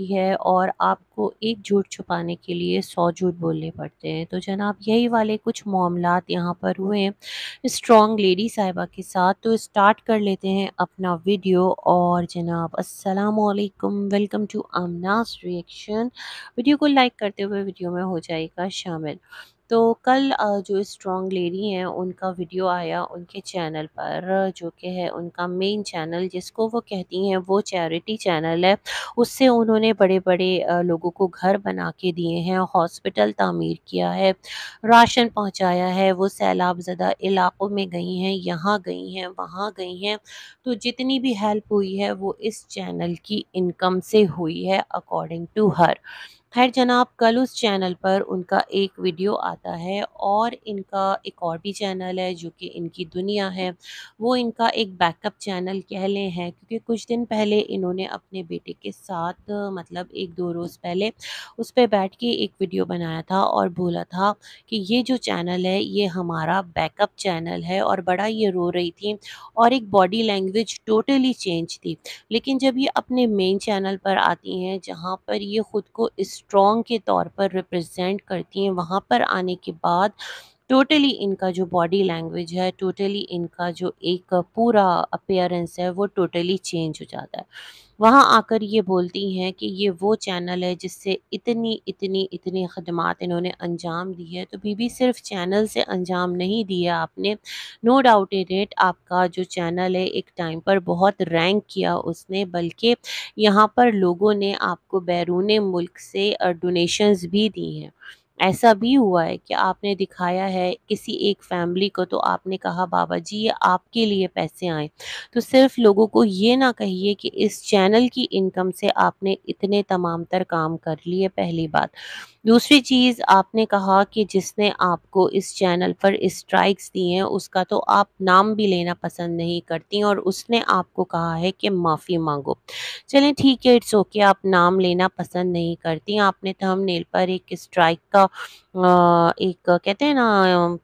है और आपको एक झूठ छुपाने के लिए सौ झूठ बोलने पड़ते हैं तो जनाब यही वाले कुछ मामला यहाँ पर हुए हैं स्ट्रॉन्ग लेडी साहिबा के साथ तो स्टार्ट कर लेते हैं अपना वीडियो और जनाब अस्सलाम वालेकुम welcome to Aamna's reaction video को लाइक करते हुए वीडियो में हो जाएगा शामिल तो कल जो स्ट्रॉन्ग लेडी हैं उनका वीडियो आया उनके चैनल पर जो कि है उनका मेन चैनल जिसको वो कहती हैं वो चैरिटी चैनल है उससे उन्होंने बड़े बड़े लोगों को घर बना के दिए हैं हॉस्पिटल तामीर किया है राशन पहुंचाया है वो सैलाब ज़दा इलाक़ों में गई हैं यहाँ गई हैं वहाँ गई हैं तो जितनी भी हेल्प हुई है वो इस चैनल की इनकम से हुई है अकॉर्डिंग टू हर खैर जनाब कल उस चैनल पर उनका एक वीडियो आता है और इनका एक और भी चैनल है जो कि इनकी दुनिया है वो इनका एक बैकअप चैनल कह लें हैं क्योंकि कुछ दिन पहले इन्होंने अपने बेटे के साथ मतलब एक दो रोज़ पहले उस पर बैठ के एक वीडियो बनाया था और बोला था कि ये जो चैनल है ये हमारा बैकअप चैनल है और बड़ा ये रो रही थी और एक बॉडी लैंग्वेज टोटली चेंज थी लेकिन जब ये अपने मेन चैनल पर आती हैं जहाँ पर ये ख़ुद को इस स्ट्रॉन्ग के तौर पर रिप्रेजेंट करती हैं वहाँ पर आने के बाद टोटली इनका जो बॉडी लैंग्वेज है टोटली इनका जो एक पूरा अपेयरेंस है वो टोटली चेंज हो जाता है वहाँ आकर ये बोलती हैं कि ये वो चैनल है जिससे इतनी इतनी इतनी खदमात इन्होंने अंजाम दी है तो बीबी सिर्फ चैनल से अंजाम नहीं दिया आपने नो डाउट रेट आपका जो चैनल है एक टाइम पर बहुत रैंक किया उसने बल्कि यहाँ पर लोगों ने आपको बैरून मुल्क से डोनेशंस भी दी हैं ऐसा भी हुआ है कि आपने दिखाया है किसी एक फैमिली को तो आपने कहा बाबा जी ये आपके लिए पैसे आए तो सिर्फ लोगों को ये ना कहिए कि इस चैनल की इनकम से आपने इतने तमाम तर काम कर लिए पहली बात दूसरी चीज़ आपने कहा कि जिसने आपको इस चैनल पर स्ट्राइक्स दिए हैं उसका तो आप नाम भी लेना पसंद नहीं करती और उसने आपको कहा है कि माफ़ी मांगो चलें ठीक है इट्स ओके आप नाम लेना पसंद नहीं करती आपने थंबनेल पर एक स्ट्राइक का एक कहते हैं ना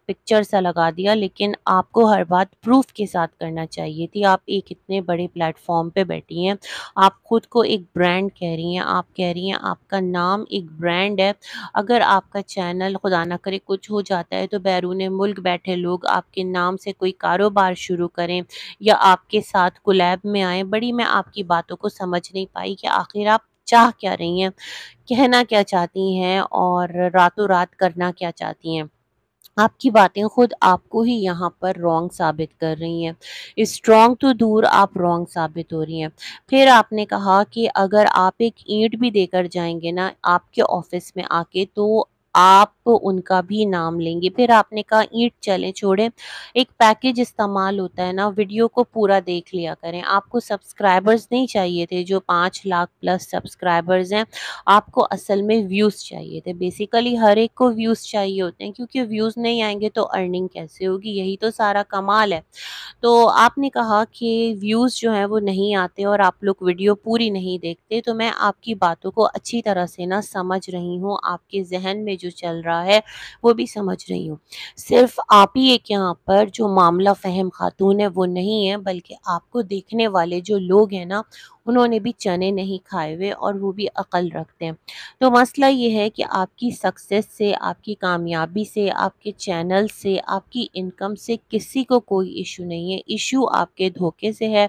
पिक्चर सा लगा दिया लेकिन आपको हर बात प्रूफ के साथ करना चाहिए थी आप एक इतने बड़े प्लेटफॉर्म पे बैठी हैं आप खुद को एक ब्रांड कह रही हैं आप कह रही हैं आपका नाम एक ब्रांड है अगर आपका चैनल खुदा ना करे कुछ हो जाता है तो बैरून मुल्क बैठे लोग आपके नाम से कोई कारोबार शुरू करें या आपके साथ कुलैब में आए बड़ी मैं आपकी बातों को समझ नहीं पाई कि आखिर आप चाह क्या रही हैं कहना क्या चाहती हैं और रातों रात करना क्या चाहती हैं आपकी बातें खुद आपको ही यहाँ पर रॉन्ग साबित कर रही हैं स्ट्रॉन्ग तो दूर आप रॉन्ग साबित हो रही हैं फिर आपने कहा कि अगर आप एक ईंट भी देकर जाएंगे ना आपके ऑफिस में आके तो आप उनका भी नाम लेंगे फिर आपने कहा ईट चले छोड़े एक पैकेज इस्तेमाल होता है ना वीडियो को पूरा देख लिया करें आपको सब्सक्राइबर्स नहीं चाहिए थे जो पाँच लाख प्लस सब्सक्राइबर्स हैं आपको असल में व्यूज़ चाहिए थे बेसिकली हर एक को व्यूज़ चाहिए होते हैं क्योंकि व्यूज़ नहीं आएंगे तो अर्निंग कैसे होगी यही तो सारा कमाल है तो आपने कहा कि व्यूज़ जो हैं वो नहीं आते और आप लोग वीडियो पूरी नहीं देखते तो मैं आपकी बातों को अच्छी तरह से ना समझ रही हूँ आपके जहन में जो चल रहा है वो भी समझ रही हूँ सिर्फ आप ही एक यहाँ पर जो मामला फहम खातून है वो नहीं है बल्कि आपको देखने वाले जो लोग हैं ना उन्होंने भी चने नहीं खाए हुए और वो भी अकल रखते हैं तो मसला ये है कि आपकी सक्सेस से आपकी कामयाबी से आपके चैनल से आपकी इनकम से किसी को कोई इशू नहीं है इशू आपके धोखे से है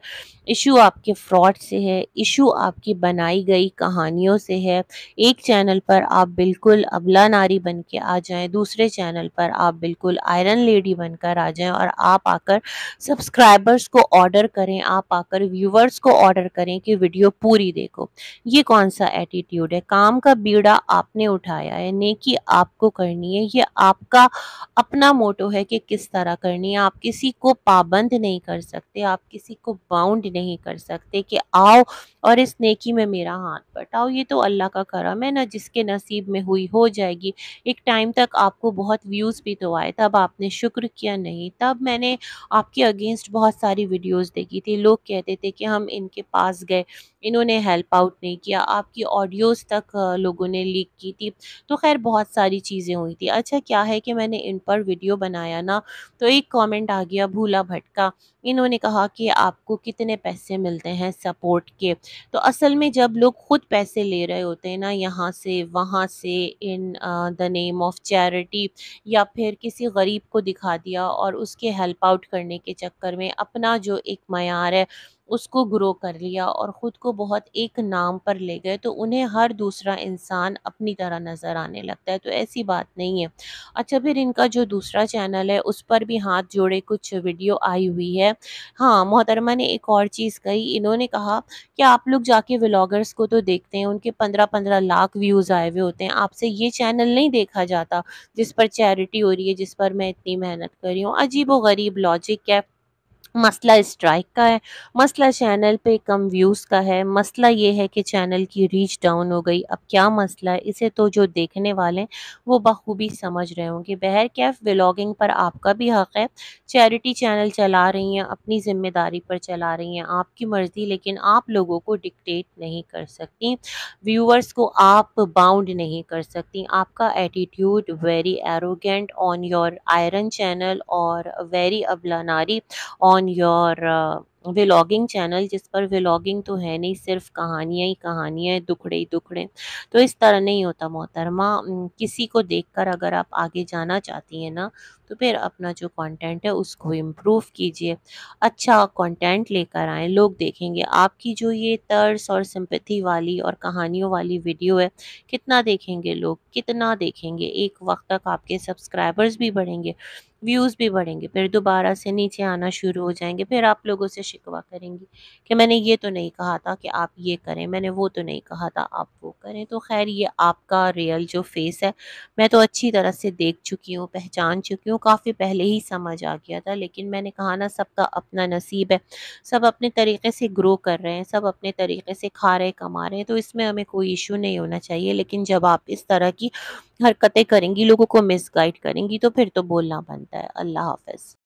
इशू आपके फ्रॉड से है इशू आपकी बनाई गई कहानियों से है एक चैनल पर आप बिल्कुल अबला नारी बन के आ जाएं दूसरे चैनल पर आप बिल्कुल आयरन लेडी बनकर आ जाएं और आप आकर सब्सक्राइबर्स को ऑर्डर करें आप आकर व्यूवर्स को ऑर्डर करें कि की वीडियो पूरी देखो ये कौन सा एटीट्यूड है काम का बीड़ा आपने उठाया है नेकी आपको करनी है ये आपका अपना मोटो है कि किस तरह करनी है आप किसी को पाबंद नहीं कर सकते आप किसी को बाउंड नहीं कर सकते कि आओ और इस नेकी में मेरा हाथ बटाओ ये तो अल्लाह का करम है ना जिसके नसीब में हुई हो जाएगी एक टाइम तक आपको बहुत व्यूज़ भी तो आए तब आपने शुक्र किया नहीं तब मैंने आपके अगेंस्ट बहुत सारी वीडियोस देखी थी लोग कहते थे कि हम इनके पास गए इन्होंने हेल्प आउट नहीं किया आपकी ऑडियोज़ तक लोगों ने लीक की थी तो खैर बहुत सारी चीज़ें हुई थी अच्छा क्या है कि मैंने इन पर वीडियो बनाया ना तो एक कमेंट आ गया भूला भटका इन्होंने कहा कि आपको कितने पैसे मिलते हैं सपोर्ट के तो असल में जब लोग ख़ुद पैसे ले रहे होते हैं ना यहाँ से वहाँ से in the name of charity या फिर किसी गरीब को दिखा दिया और उसके हेल्प आउट करने के चक्कर में अपना जो एक मैार है उसको ग्रो कर लिया और ख़ुद को बहुत एक नाम पर ले गए तो उन्हें हर दूसरा इंसान अपनी तरह नज़र आने लगता है तो ऐसी बात नहीं है अच्छा फिर इनका जो दूसरा चैनल है उस पर भी हाथ जोड़े कुछ वीडियो आई हुई है हाँ मोहतरमा ने एक और चीज़ कही इन्होंने कहा कि आप लोग जाके व्लागर्स को तो देखते हैं उनके पंद्रह पंद्रह लाख व्यूज़ आए हुए होते हैं आपसे ये चैनल नहीं देखा जाता जिस पर चैरिटी हो रही है जिस पर मैं इतनी मेहनत कर रही हूँ अजीब व गरीब लॉजिक है मसला स्ट्राइक का है मसला चैनल पे कम व्यूज़ का है मसला ये है कि चैनल की रीच डाउन हो गई अब क्या मसला है इसे तो जो देखने वाले हैं वो बखूबी समझ रहे होंगे बहर कैफ ब्लॉगिंग पर आपका भी हक़ है चैरिटी चैनल चला रही हैं अपनी ज़िम्मेदारी पर चला रही हैं आपकी मर्ज़ी लेकिन आप लोगों को डिक्टेट नहीं कर सकती व्यूअर्स को आप बाउंड नहीं कर सकती आपका attitude very arrogant on your iron channel और वेरी अबलानारी on on your vlogging channel जिस पर व्लॉगिंग तो है नहीं सिर्फ कहानियाँ ही कहानियाँ दुखड़े ही दुखड़े तो इस तरह नहीं होता मोहतरमा किसी को देखकर अगर आप आगे जाना चाहती हैं ना तो फिर अपना जो कंटेंट है उसको इम्प्रूव कीजिए अच्छा कंटेंट लेकर आए लोग देखेंगे आपकी जो ये तर्स और सिंपथी वाली और कहानियों वाली वीडियो है कितना देखेंगे लोग कितना देखेंगे एक वक्त तक आपके सब्सक्राइबर्स भी बढ़ेंगे व्यूज़ भी बढ़ेंगे फिर दोबारा से नीचे आना शुरू हो जाएंगे फिर आप लोगों से शिकवा करेंगी कि मैंने ये तो नहीं कहा था कि आप ये करें मैंने वो तो नहीं कहा था आप वो करें तो खैर ये आपका रियल जो फेस है मैं तो अच्छी तरह से देख चुकी हूँ पहचान चुकी हूँ काफ़ी पहले ही समझ आ गया था लेकिन मैंने कहा ना सबका अपना नसीब है सब अपने तरीके से ग्रो कर रहे हैं सब अपने तरीके से खा रहे कमा रहे हैं तो इसमें हमें कोई इशू नहीं होना चाहिए लेकिन जब आप इस तरह की हरकतें करेंगी लोगों को मिसगाइड करेंगी तो फिर तो बोलना बनता है अल्लाह हाफिज़